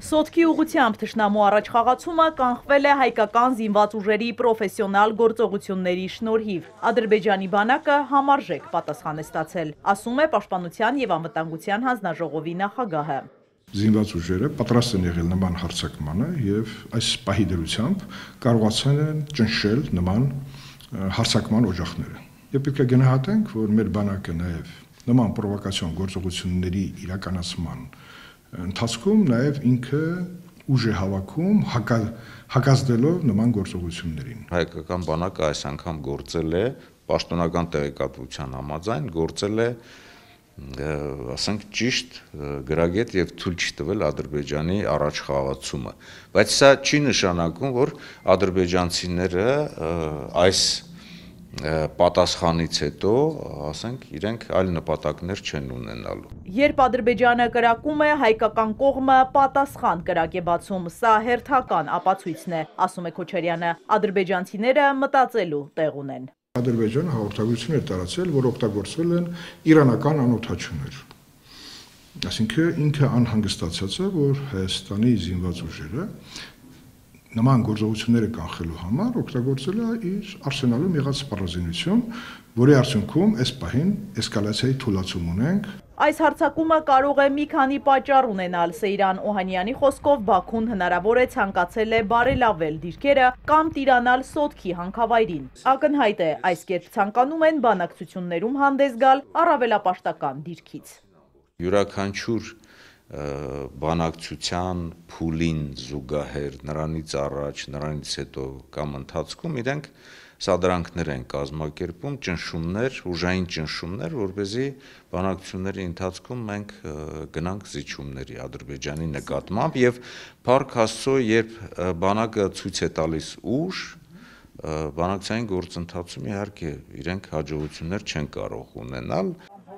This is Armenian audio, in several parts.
Սոտքի ուղությամբ թշնամու առաջխաղացումը կանխվել է հայկական զինված ուժերի պրոֆեսիոնալ գործողությունների շնորհիվ։ Ադրբեջանի բանակը համարժեք պատասխան է ստացել, ասում է պաշտպանության եւ անվտանգության հանձնաժողովի նախագահը զինված ուժերը պատրաստ են եղել նման հարցակմանը եւ այս պահի դրությամբ կարողացել են ճնշել նման հարցակման օջախները։ Եվ պետք է գնահատենք, որ մեր բանակը նաեւ նման պրովոկացիոն գործողությունների իրականացման ընթացքում նաև ինքը ուժ է հավաքում հակա, հակազդելով նման գործողություններին։ Հայկական բանակը այս անգամ գործել է պաշտոնական տեղեկատվության համաձայն գործել է ասենք ճիշտ գրագետ եւ ցույլ չի տվել Ադրբեջանի առաջ խաղացումը բայց սա չի նշանակում որ ադրբեջանցիները այս պատասխանից հետո, ասենք, իրենք այլ նպատակներ չեն ունենալու։ Երբ Ադրբեջանը կրակում է, հայկական կողմը պատասխան կրակ է բացում, սա հերթական ապացույցն է, ասում է Քոչարյանը, ադրբեջանցիները մտածելու տեղ ունեն։ Ադրբեջանը հաղորդագրություններ տարածել, որ օգտագործվել են իրանական անօթաչուներ։ Այսինքն ինքը անհանգստացած է, որ Հայաստանի զինված ուժերը նման գործողությունները կանխելու համար օգտագործել է իր արսենալում եղած սպառազինություն, որի արդյունքում այս պահին էսկալացիայի թուլացում ունենք։ Այս հարցակումը կարող է մի քանի պատճառ ունենալ։ Սեյրան Օհանյանի խոսքով Բաքուն հնարավոր է ցանկացել է բարելավել դիրքերը կամ տիրանալ սոտքի հանքավայրին։ Ակնհայտ է, այս կերպ ցանկանում են բանակցություններում հանդես գալ առավելապաշտական դիրքից։ Յուրաքանչյուր բանակցության փուլին զուգահեռ նրանից առաջ, նրանից հետո կամ ընթացքում իրենք սադրանքներ են կազմակերպում, ճնշումներ, ուժային ճնշումներ, որ เป զի բանակցությունների ընթացքում մենք գնանք զիջումների Ադրբեջանի նկատմամբ եւ Փարք Աստծո, երբ բանակը ցույց է տալիս ուժ, բանակցային գործընթացում իհարկե իրենք հաջողություններ չեն կարող ունենալ։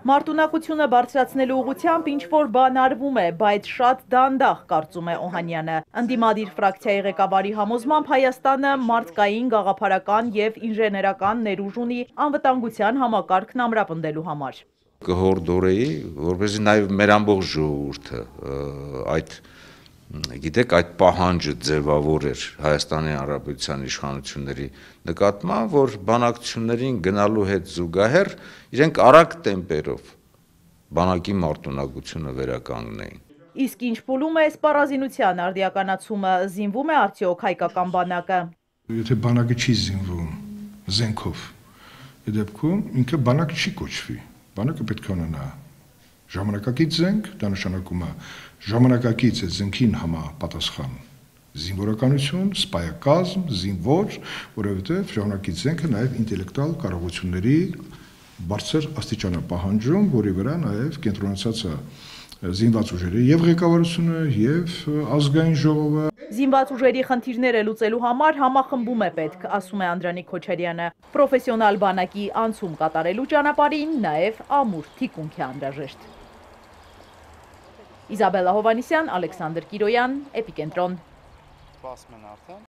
Մարտունակությունը բարձրացնելու ուղությամբ ինչ-որ բան արվում է, բայց շատ դանդաղ կարծում է Օհանյանը։ Ընդիմադիր ֆրակցիայի ղեկավարի համոզմամբ Հայաստանը մարդկային, գաղափարական եւ ինժեներական ներուժ ունի անվտանգության համակարգն ամրապնդելու համար։ Կհորդորեի, որպեսզի նաեւ մեր ամբողջ ժողովուրդը այդ գիտեք, այդ պահանջը ձևավոր էր Հայաստանի Հանրապետության իշխանությունների նկատմամբ, որ բանակցություններին գնալու հետ զուգահեռ իրենք արագ տեմպերով բանակի մարտունակությունը վերականգնեին։ Իսկ ինչ փոլում է այս պարազինության արդիականացումը, զինվում է արդյոք հայկական բանակը։ Եթե բանակը չի զինվում զենքով, դեպքում ինքը բանակ չի կոչվի։ Բանակը պետք է ունենա Ժամանակակից զենք դա նշանակում է ժամանակակից է զենքին համապատասխան զինվորականություն, սպայակազմ, զինվոր, որովհետև ժամանակակից զենքը նաև ինտելեկտուալ կարողությունների բարձր աստիճանա պահանջում, որի վրա նաև կենտրոնացած է զինված ուժերի եւ ղեկավարությունը եւ ազգային ժողովը Զինված ուժերի խնդիրները լուծելու համար համախմբում է պետք, ասում է Անդրանիկ Քոչարյանը։ Պրոֆեսիոնալ բանակի անցում կատարելու ճանապարհին նաև ամուր թիկունքի անհրաժեշտ։ Իզաբելա Հովանիսյան, Ալեքսանդր Կիրոյան, Էպիկենտրոն։ Սպասում են արդեն։